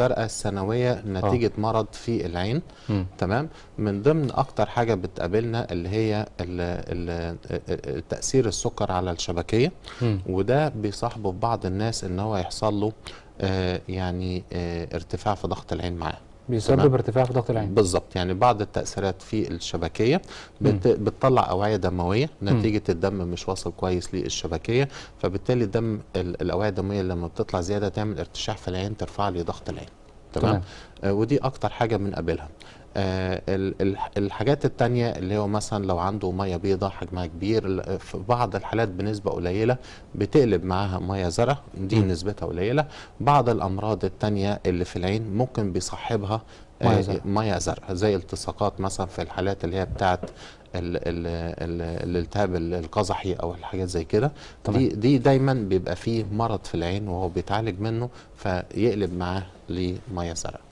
الزرقاء السنوية نتيجه آه. مرض في العين م. تمام من ضمن اكتر حاجه بتقابلنا اللي هي تاثير السكر على الشبكيه م. وده بيصاحبه في بعض الناس ان هو يحصل له آه يعني آه ارتفاع في ضغط العين معاه بيسبب ارتفاع في ضغط العين بالظبط يعني بعض التاثيرات في الشبكيه بت... بتطلع اوعيه دمويه نتيجه م. الدم مش واصل كويس للشبكيه فبالتالي الدم الاوعيه الدمويه لما بتطلع زياده تعمل ارتشاح في العين ترفع لي ضغط العين تمام, تمام. آه ودي اكتر حاجه بنقابلها آه، الحاجات التانية اللي هو مثلا لو عنده مية بيضة حجمها كبير في بعض الحالات بنسبة قليلة بتقلب معاها مية زرع دي نسبتها قليلة بعض الأمراض التانية اللي في العين ممكن بيصاحبها آه، ميه زرقاء زي التصاقات مثلا في الحالات اللي هي بتاعت الالتهاب القزحي او الحاجات زي كده دي دي دايما بيبقى فيه مرض في العين وهو بيتعالج منه فيقلب معاه لميه زرقاء